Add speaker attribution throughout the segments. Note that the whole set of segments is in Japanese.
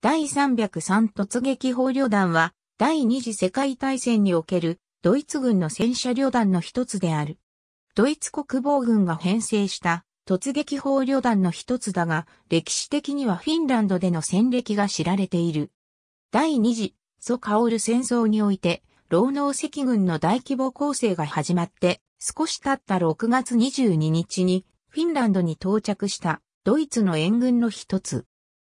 Speaker 1: 第303突撃砲旅団は、第二次世界大戦におけるドイツ軍の戦車旅団の一つである。ドイツ国防軍が編成した突撃砲旅団の一つだが、歴史的にはフィンランドでの戦歴が知られている。第二次ソカオル戦争において、労農赤軍の大規模攻勢が始まって、少し経った6月22日にフィンランドに到着したドイツの援軍の一つ。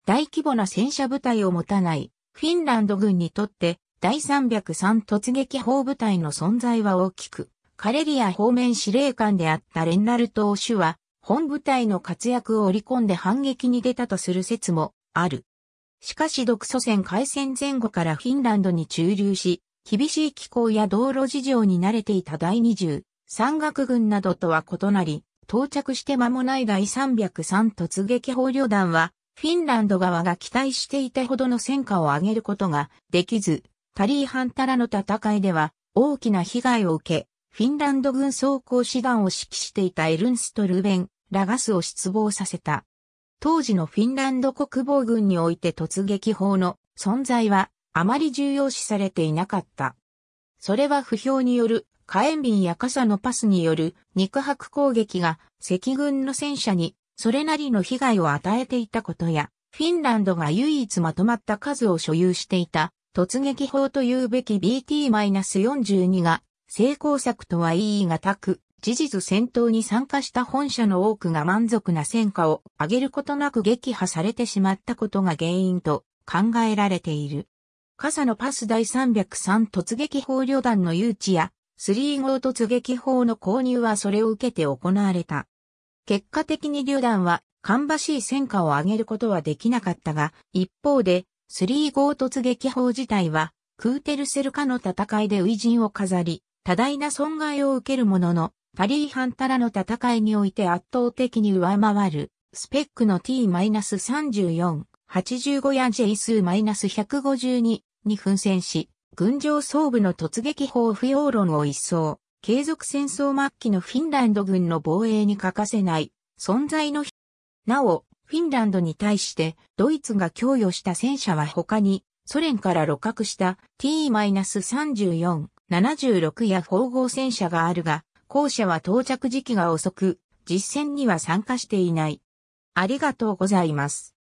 Speaker 1: 大規模な戦車部隊を持たないフィンランド軍にとって第303突撃砲部隊の存在は大きく、カレリア方面司令官であったレンナルト・オシュは、本部隊の活躍を織り込んで反撃に出たとする説もある。しかし独ソ戦開戦前後からフィンランドに駐留し、厳しい気候や道路事情に慣れていた第20、山岳軍などとは異なり、到着して間もない第303突撃砲旅団は、フィンランド側が期待していたほどの戦果を上げることができず、タリーハンタラの戦いでは大きな被害を受け、フィンランド軍装甲師団を指揮していたエルンストルベン、ラガスを失望させた。当時のフィンランド国防軍において突撃砲の存在はあまり重要視されていなかった。それは不評による火炎瓶や傘のパスによる肉薄攻撃が赤軍の戦車にそれなりの被害を与えていたことや、フィンランドが唯一まとまった数を所有していた突撃砲というべき BT-42 が成功策とは言い難く、事実戦闘に参加した本社の多くが満足な戦果を上げることなく撃破されてしまったことが原因と考えられている。傘のパス第303突撃砲旅団の誘致や3号突撃砲の購入はそれを受けて行われた。結果的に榴弾は、かんばしい戦果を上げることはできなかったが、一方で、スリー号突撃砲自体は、クーテルセルカの戦いでジンを飾り、多大な損害を受けるものの、パリーハンタラの戦いにおいて圧倒的に上回る、スペックの T-34、85や J 数 -152 に奮戦し、軍上装部の突撃砲不要論を一掃。継続戦争末期のフィンランド軍の防衛に欠かせない存在のなお、フィンランドに対してドイツが供与した戦車は他にソ連から露獲した T-34、76や縫合戦車があるが、後者は到着時期が遅く、実戦には参加していない。ありがとうございます。